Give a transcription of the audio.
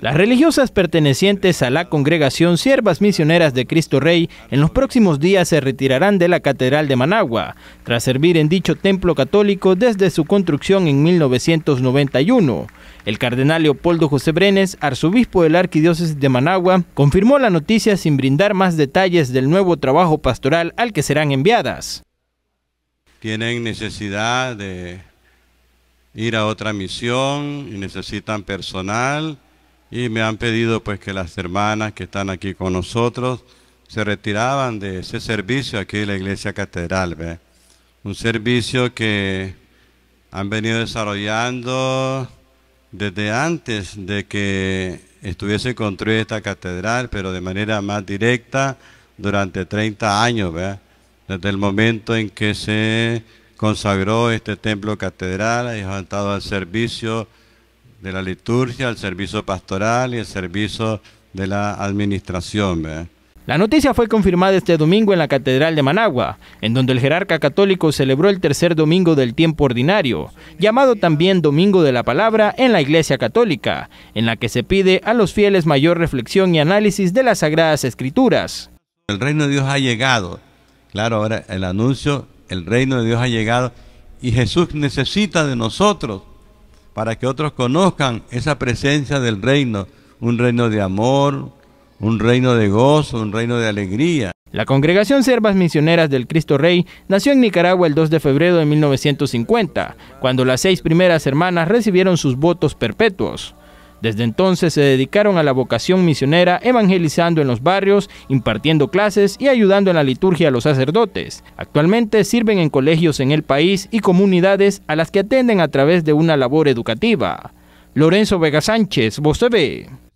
Las religiosas pertenecientes a la congregación Siervas Misioneras de Cristo Rey en los próximos días se retirarán de la Catedral de Managua, tras servir en dicho templo católico desde su construcción en 1991. El cardenal Leopoldo José Brenes, arzobispo de la Arquidiócesis de Managua, confirmó la noticia sin brindar más detalles del nuevo trabajo pastoral al que serán enviadas. Tienen necesidad de ir a otra misión y necesitan personal y me han pedido pues que las hermanas que están aquí con nosotros se retiraban de ese servicio aquí en la iglesia catedral, ¿ve? un servicio que han venido desarrollando desde antes de que estuviese construida esta catedral, pero de manera más directa durante 30 años, desde el momento en que se consagró este templo catedral, ha estado al servicio de la liturgia, al servicio pastoral y al servicio de la administración. La noticia fue confirmada este domingo en la Catedral de Managua, en donde el jerarca católico celebró el tercer domingo del tiempo ordinario, llamado también Domingo de la Palabra en la Iglesia Católica, en la que se pide a los fieles mayor reflexión y análisis de las Sagradas Escrituras. El reino de Dios ha llegado. Claro, ahora el anuncio el reino de Dios ha llegado y Jesús necesita de nosotros para que otros conozcan esa presencia del reino, un reino de amor, un reino de gozo, un reino de alegría. La congregación Servas Misioneras del Cristo Rey nació en Nicaragua el 2 de febrero de 1950, cuando las seis primeras hermanas recibieron sus votos perpetuos. Desde entonces se dedicaron a la vocación misionera, evangelizando en los barrios, impartiendo clases y ayudando en la liturgia a los sacerdotes. Actualmente sirven en colegios en el país y comunidades a las que atenden a través de una labor educativa. Lorenzo Vega Sánchez, ve.